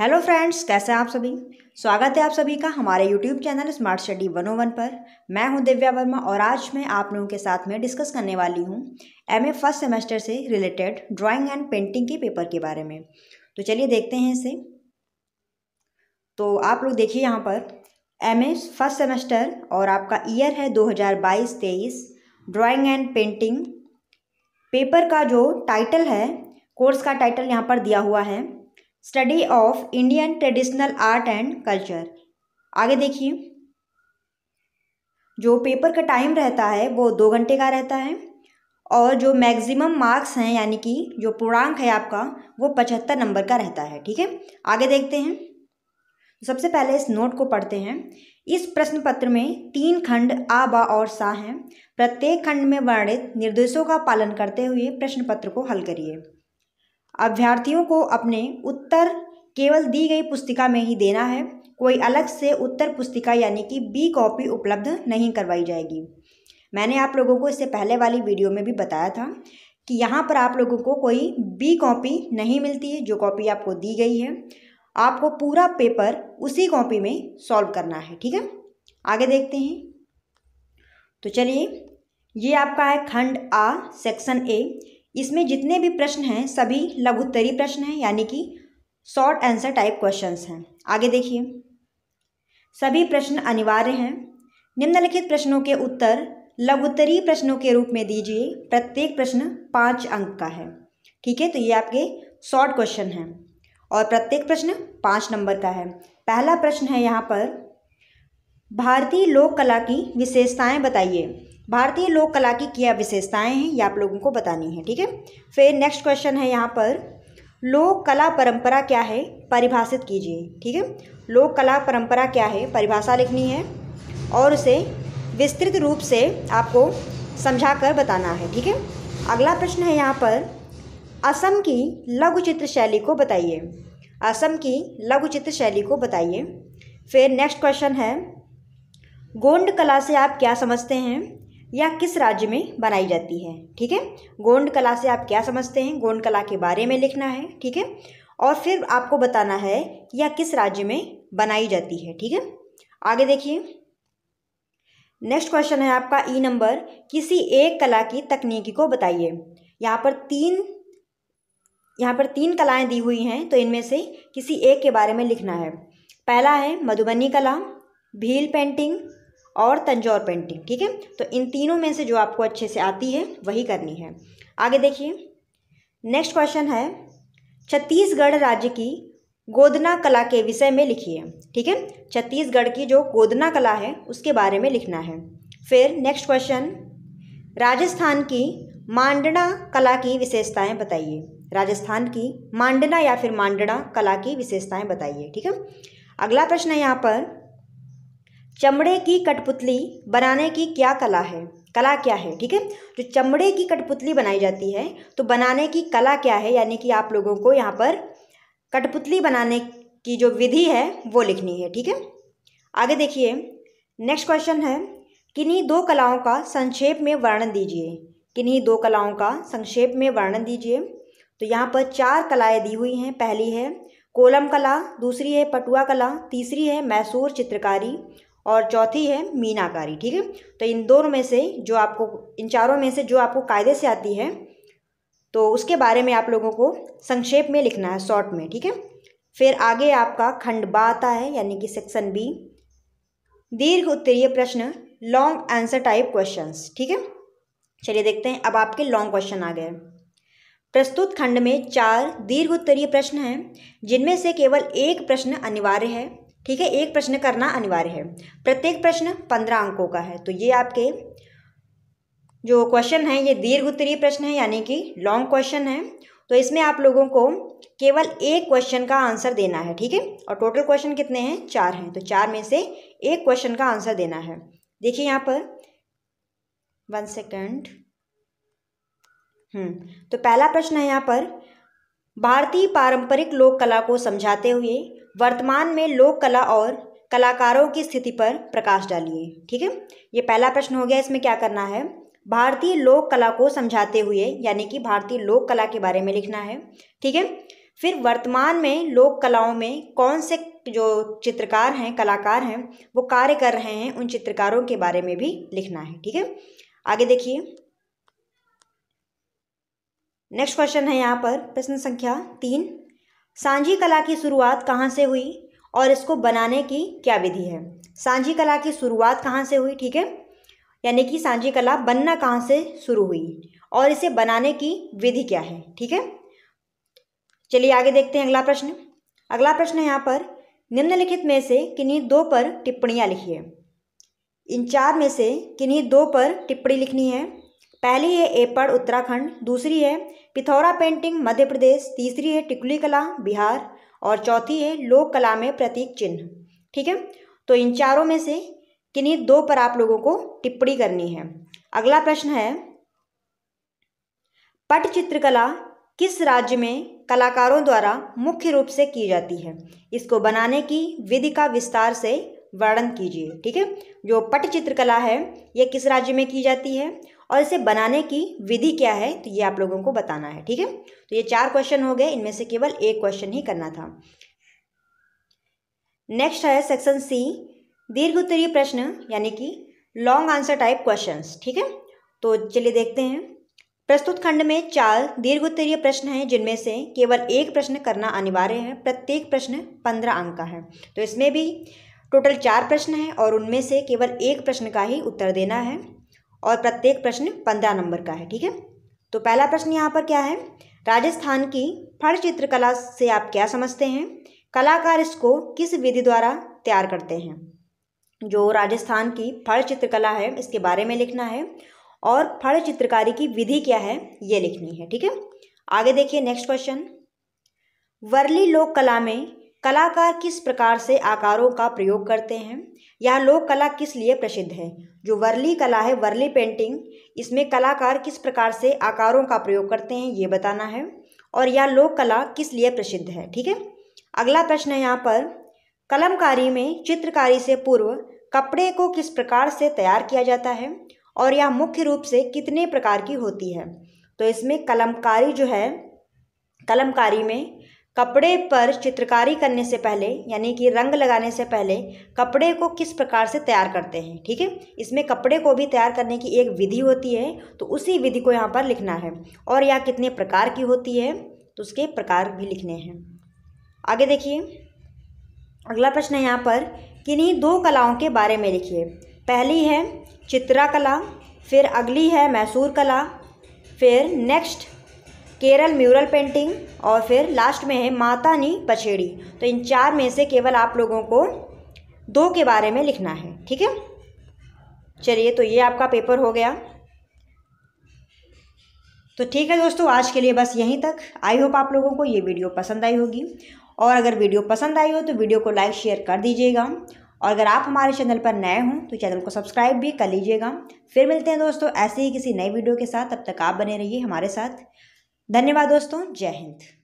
hello friends कैसे हैं आप सभी स्वागत है आप सभी का हमारे यूट्यूब चैनल स्मार्ट स्टडी 101 पर मैं हूं दिव्या वर्मा और आज मैं आप लोगों के साथ में डिस्कस करने वाली हूं एमए फर्स्ट सेमेस्टर से रिलेटेड ड्राइंग एंड पेंटिंग के पेपर के बारे में तो चलिए देखते हैं इसे तो आप लोग देखिए यहाँ पर एम फर्स्ट सेमेस्टर और आपका ईयर है दो हज़ार ड्राइंग एंड पेंटिंग पेपर का जो टाइटल है कोर्स का टाइटल यहाँ पर दिया हुआ है study of Indian traditional art and culture आगे देखिए जो पेपर का टाइम रहता है वो दो घंटे का रहता है और जो मैक्सिमम मार्क्स हैं यानी कि जो पूर्णांक है आपका वो पचहत्तर नंबर का रहता है ठीक है आगे देखते हैं सबसे पहले इस नोट को पढ़ते हैं इस प्रश्न पत्र में तीन खंड आ बा और सा हैं प्रत्येक खंड में वर्णित निर्देशों का पालन करते हुए प्रश्न पत्र को हल करिए अभ्यर्थियों को अपने उत्तर केवल दी गई पुस्तिका में ही देना है कोई अलग से उत्तर पुस्तिका यानी कि बी कॉपी उपलब्ध नहीं करवाई जाएगी मैंने आप लोगों को इससे पहले वाली वीडियो में भी बताया था कि यहाँ पर आप लोगों को कोई बी कॉपी नहीं मिलती है जो कॉपी आपको दी गई है आपको पूरा पेपर उसी कॉपी में सॉल्व करना है ठीक है आगे देखते हैं तो चलिए ये आपका है खंड आ सेक्शन ए इसमें जितने भी प्रश्न हैं सभी लघुत्तरी प्रश्न हैं यानी कि शॉर्ट आंसर टाइप क्वेश्चंस हैं आगे देखिए सभी प्रश्न अनिवार्य हैं निम्नलिखित प्रश्नों के उत्तर लघुत्तरी प्रश्नों के रूप में दीजिए प्रत्येक प्रश्न पाँच अंक का है ठीक है तो ये आपके शॉर्ट क्वेश्चन हैं और प्रत्येक प्रश्न पाँच नंबर का है पहला प्रश्न है यहाँ पर भारतीय लोक कला की विशेषताएं बताइए भारतीय लोक कला की क्या विशेषताएं हैं ये आप लोगों को बतानी है ठीक है फिर नेक्स्ट क्वेश्चन है यहाँ पर लोक कला परंपरा क्या है परिभाषित कीजिए ठीक है लोक कला परंपरा क्या है परिभाषा लिखनी है और उसे विस्तृत रूप से आपको समझा कर बताना है ठीक है अगला प्रश्न है यहाँ पर असम की लघु चित्र शैली को बताइए असम की लघु चित्र शैली को बताइए फिर नेक्स्ट क्वेश्चन है गोंड कला से आप क्या समझते हैं या किस राज्य में बनाई जाती है ठीक है गोंड कला से आप क्या समझते हैं गोंड कला के बारे में लिखना है ठीक है और फिर आपको बताना है या किस राज्य में बनाई जाती है ठीक है आगे देखिए नेक्स्ट क्वेश्चन है आपका ई नंबर किसी एक कला की तकनीकी को बताइए यहाँ पर तीन यहाँ पर तीन कलाएं दी हुई हैं तो इनमें से किसी एक के बारे में लिखना है पहला है मधुबनी कला भील पेंटिंग और तंजौर पेंटिंग ठीक है तो इन तीनों में से जो आपको अच्छे से आती है वही करनी है आगे देखिए नेक्स्ट क्वेश्चन है छत्तीसगढ़ राज्य की गोदना कला के विषय में लिखिए ठीक है छत्तीसगढ़ की जो गोदना कला है उसके बारे में लिखना है फिर नेक्स्ट क्वेश्चन राजस्थान की मांडना कला की विशेषताएं बताइए राजस्थान की मांडना या फिर मांडना कला की विशेषताएं बताइए ठीक है अगला प्रश्न है यहाँ पर चमड़े की कठपुतली बनाने की क्या कला है कला क्या है ठीक है जो तो चमड़े की कठपुतली बनाई जाती है तो बनाने की कला क्या है यानी कि आप लोगों को यहाँ पर कठपुतली बनाने की जो विधि है वो लिखनी है ठीक है आगे देखिए नेक्स्ट क्वेश्चन है किन्हीं दो कलाओं का संक्षेप में वर्णन दीजिए किन्हीं दो कलाओं का संक्षेप में वर्णन दीजिए तो यहाँ पर चार कलाएँ दी हुई हैं पहली है कोलम कला दूसरी है पटुआ कला तीसरी है मैसूर चित्रकारी और चौथी है मीनाकारी ठीक है तो इन दोनों में से जो आपको इन चारों में से जो आपको कायदे से आती है तो उसके बारे में आप लोगों को संक्षेप में लिखना है शॉर्ट में ठीक है फिर आगे आपका खंड बा आता है यानी कि सेक्शन बी दीर्घ उत्तरीय प्रश्न लॉन्ग आंसर टाइप क्वेश्चंस ठीक है चलिए देखते हैं अब आपके लॉन्ग क्वेश्चन आ गए प्रस्तुत खंड में चार दीर्घ उत्तरीय प्रश्न हैं जिनमें से केवल एक प्रश्न अनिवार्य है ठीक है एक प्रश्न करना अनिवार्य है प्रत्येक प्रश्न पंद्रह अंकों का है तो ये आपके जो क्वेश्चन है ये दीर्घ उत्तरीय प्रश्न है यानी कि लॉन्ग क्वेश्चन है तो इसमें आप लोगों को केवल एक क्वेश्चन का आंसर देना है ठीक है और टोटल क्वेश्चन कितने हैं चार हैं तो चार में से एक क्वेश्चन का आंसर देना है देखिए यहाँ पर वन सेकेंड हम्म तो पहला प्रश्न है यहाँ पर भारतीय पारंपरिक लोक कला को समझाते हुए वर्तमान में लोक कला और कलाकारों की स्थिति पर प्रकाश डालिए ठीक है ये पहला प्रश्न हो गया इसमें क्या करना है भारतीय लोक कला को समझाते हुए यानी कि भारतीय लोक कला के बारे में लिखना है ठीक है फिर वर्तमान में लोक कलाओं में कौन से जो चित्रकार हैं कलाकार हैं वो कार्य कर रहे हैं उन चित्रकारों के बारे में भी लिखना है ठीक है आगे देखिए नेक्स्ट क्वेश्चन है यहाँ पर प्रश्न संख्या तीन सांझी कला की शुरुआत कहाँ से हुई और इसको बनाने की क्या विधि है सांझी कला की शुरुआत कहाँ से हुई ठीक है यानी कि सांझी कला बनना कहाँ से शुरू हुई और इसे बनाने की विधि क्या है ठीक है चलिए आगे देखते हैं अगला प्रश्न अगला प्रश्न है यहाँ पर निम्नलिखित में से किन्हीं दो पर टिप्पणियाँ लिखिए इन चार में से किन्हीं दो पर टिप्पणी लिखनी है पहली है एपड़ उत्तराखंड दूसरी है पिथौरा पेंटिंग मध्य प्रदेश तीसरी है टिकुली कला बिहार और चौथी है लोक कला में प्रतीक चिन्ह ठीक है तो इन चारों में से किन्हीं दो पर आप लोगों को टिप्पणी करनी है अगला प्रश्न है पट चित्रकला किस राज्य में कलाकारों द्वारा मुख्य रूप से की जाती है इसको बनाने की विधि का विस्तार से वर्णन कीजिए ठीक है जो पट चित्रकला है ये किस राज्य में की जाती है और इसे बनाने की विधि क्या है तो ये आप लोगों को बताना है ठीक है तो ये चार क्वेश्चन हो गए इनमें से केवल एक क्वेश्चन ही करना था नेक्स्ट है सेक्शन सी दीर्घ उत्तरीय प्रश्न यानी कि लॉन्ग आंसर टाइप क्वेश्चन ठीक है तो चलिए देखते हैं प्रस्तुत खंड में चार दीर्घ उत्तरीय प्रश्न हैं जिनमें से केवल एक प्रश्न करना अनिवार्य है प्रत्येक प्रश्न पंद्रह अंक का है तो इसमें भी टोटल चार प्रश्न हैं और उनमें से केवल एक प्रश्न का ही उत्तर देना है और प्रत्येक प्रश्न पंद्रह नंबर का है ठीक है तो पहला प्रश्न यहाँ पर क्या है राजस्थान की फड़ चित्रकला से आप क्या समझते हैं कलाकार इसको किस विधि द्वारा तैयार करते हैं जो राजस्थान की फड़ चित्रकला है इसके बारे में लिखना है और फड़ चित्रकारी की विधि क्या है ये लिखनी है ठीक है आगे देखिए नेक्स्ट क्वेश्चन वर्ली लोक कला में कलाकार किस प्रकार से आकारों का प्रयोग करते हैं यह लोक कला किस लिए प्रसिद्ध है जो वर्ली कला है वर्ली पेंटिंग इसमें कलाकार किस प्रकार से आकारों का प्रयोग करते हैं ये बताना है और यह लोक कला किस लिए प्रसिद्ध है ठीक है अगला प्रश्न है यहाँ पर कलमकारी में चित्रकारी से पूर्व कपड़े को किस प्रकार से तैयार किया जाता है और यह मुख्य रूप से कितने प्रकार की होती है तो इसमें कलमकारी जो है कलमकारी में कपड़े पर चित्रकारी करने से पहले यानी कि रंग लगाने से पहले कपड़े को किस प्रकार से तैयार करते हैं ठीक है इसमें कपड़े को भी तैयार करने की एक विधि होती है तो उसी विधि को यहाँ पर लिखना है और यह कितने प्रकार की होती है तो उसके प्रकार भी लिखने हैं आगे देखिए अगला प्रश्न है यहाँ पर किन्हीं दो कलाओं के बारे में लिखिए पहली है चित्रा कला फिर अगली है मैसूर कला फिर नेक्स्ट केरल म्यूरल पेंटिंग और फिर लास्ट में है माता नी पछेड़ी तो इन चार में से केवल आप लोगों को दो के बारे में लिखना है ठीक है चलिए तो ये आपका पेपर हो गया तो ठीक है दोस्तों आज के लिए बस यहीं तक आई होप आप लोगों को ये वीडियो पसंद आई होगी और अगर वीडियो पसंद आई हो तो वीडियो को लाइक शेयर कर दीजिएगा और अगर आप हमारे चैनल पर नए हों तो चैनल को सब्सक्राइब भी कर लीजिएगा फिर मिलते हैं दोस्तों ऐसे ही किसी नए वीडियो के साथ अब तक आप बने रहिए हमारे साथ धन्यवाद दोस्तों जय हिंद